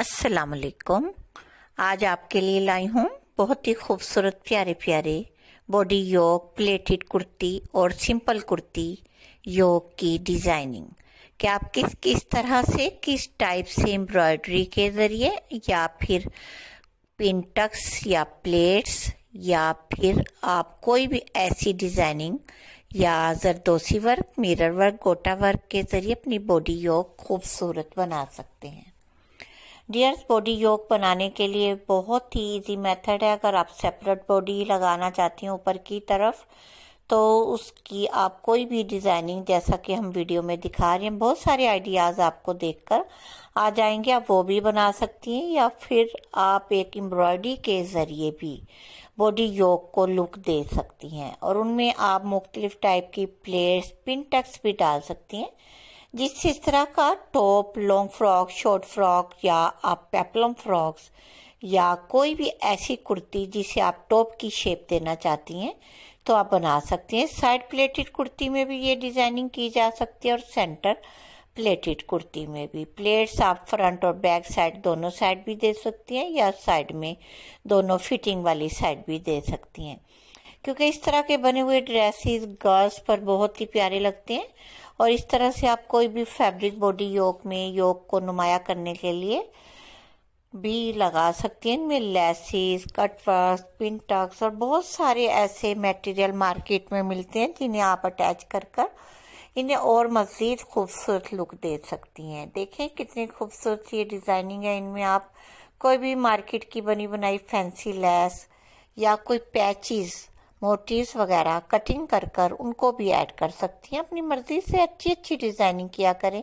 वालेकुम आज आपके लिए लाई हूँ बहुत ही खूबसूरत प्यारे प्यारे बॉडी योग प्लेटेड कुर्ती और सिंपल कुर्ती योग की डिज़ाइनिंग कि आप किस किस तरह से किस टाइप से एम्ब्रॉयडरी के ज़रिए या फिर पिनटक्स या प्लेट्स या फिर आप कोई भी ऐसी डिज़ाइनिंग या zardosi work mirror work gota work के ज़रिए अपनी बॉडी योग खूबसूरत बना सकते हैं डियर्स बॉडी योग बनाने के लिए बहुत ही इजी मेथड है अगर आप सेपरेट बॉडी लगाना चाहती हैं ऊपर की तरफ तो उसकी आप कोई भी डिज़ाइनिंग जैसा कि हम वीडियो में दिखा रहे हैं बहुत सारे आइडियाज़ आपको देखकर आ जाएंगे आप वो भी बना सकती हैं या फिर आप एक एम्ब्रॉयडरी के ज़रिए भी बॉडी योग को लुक दे सकती हैं और उनमें आप मुख्तलिफ टाइप की प्लेट्स पिन टक्स भी डाल सकती हैं जिस इस तरह का top long frock short frock या आप पेपलम फ्रॉक्स या कोई भी ऐसी कुर्ती जिसे आप टॉप की शेप देना चाहती हैं तो आप बना सकती हैं साइड प्लेटेड कुर्ती में भी ये डिज़ाइनिंग की जा सकती है और सेंटर प्लेटेड कुर्ती में भी प्लेट्स आप फ्रंट और बैक साइड दोनों साइड भी दे सकती हैं या साइड में दोनों फिटिंग वाली साइड भी दे सकती हैं क्योंकि इस तरह के बने हुए ड्रेसेस गर्ल्स पर बहुत ही प्यारे लगते हैं और इस तरह से आप कोई भी फैब्रिक बॉडी योग में योग को नुमाया करने के लिए भी लगा सकती हैं इनमें लेसिस कटवर्स पिन टक्स और बहुत सारे ऐसे मटेरियल मार्केट में मिलते हैं जिन्हें आप अटैच कर कर इन्हें और मज़ीद खूबसूरत लुक दे सकती हैं देखें कितनी खूबसूरत ये डिज़ाइनिंग है इनमें आप कोई भी मार्केट की बनी बनाई फैंसी लैस या कोई पैचिज़ मोटिव्स वगैरह कटिंग कर कर उनको भी ऐड कर सकती हैं अपनी मर्ज़ी से अच्छी अच्छी डिज़ाइनिंग किया करें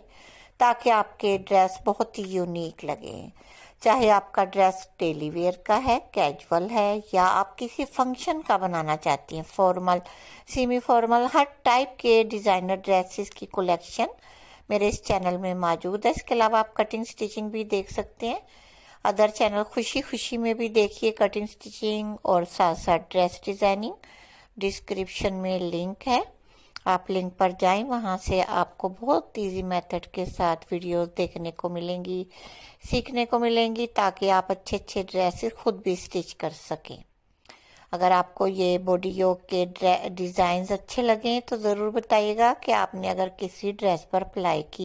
ताकि आपके ड्रेस बहुत ही यूनिक लगे चाहे आपका ड्रेस डेली वेयर का है कैजुअल है या आप किसी फंक्शन का बनाना चाहती हैं फॉर्मल सेमी फॉर्मल हर टाइप के डिज़ाइनर ड्रेसेस की कलेक्शन मेरे इस चैनल में मौजूद है इसके अलावा आप कटिंग स्टिचिंग भी देख सकते हैं अदर चैनल खुशी खुशी में भी देखिए कटिंग स्टिचिंग और साथ साथ ड्रेस डिज़ाइनिंग डिस्क्रिप्शन में लिंक है आप लिंक पर जाएं वहां से आपको बहुत इजी मेथड के साथ वीडियोस देखने को मिलेंगी सीखने को मिलेंगी ताकि आप अच्छे अच्छे ड्रेसेस खुद भी स्टिच कर सकें अगर आपको ये बॉडी योग के डिजाइन अच्छे लगें तो ज़रूर बताइएगा कि आपने अगर किसी ड्रेस पर अप्लाई की